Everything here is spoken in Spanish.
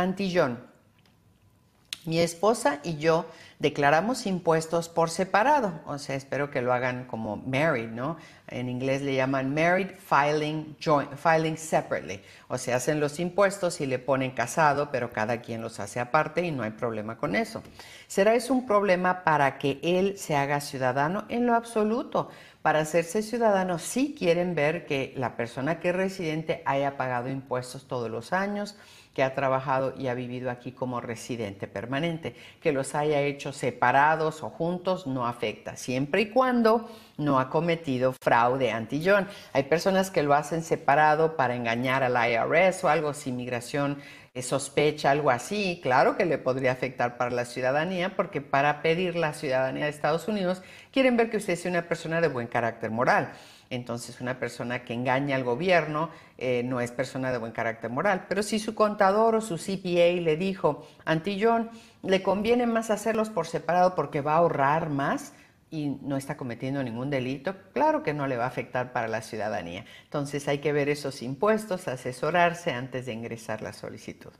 Antillón. Mi esposa y yo declaramos impuestos por separado, o sea, espero que lo hagan como married, ¿no? En inglés le llaman married filing joint, filing separately, o sea, hacen los impuestos y le ponen casado, pero cada quien los hace aparte y no hay problema con eso. ¿Será eso un problema para que él se haga ciudadano? En lo absoluto, para hacerse ciudadanos sí quieren ver que la persona que es residente haya pagado impuestos todos los años, que ha trabajado y ha vivido aquí como residente permanente. Que los haya hecho separados o juntos no afecta, siempre y cuando no ha cometido fraude antillón. Hay personas que lo hacen separado para engañar al IRS o algo si migración sospecha, algo así, claro que le podría afectar para la ciudadanía, porque para pedir la ciudadanía de Estados Unidos quieren ver que usted sea una persona de buen carácter moral. Entonces, una persona que engaña al gobierno eh, no es persona de buen carácter moral. Pero si su contador o su CPA le dijo, Antillón, le conviene más hacerlos por separado porque va a ahorrar más, y no está cometiendo ningún delito, claro que no le va a afectar para la ciudadanía. Entonces hay que ver esos impuestos, asesorarse antes de ingresar la solicitud.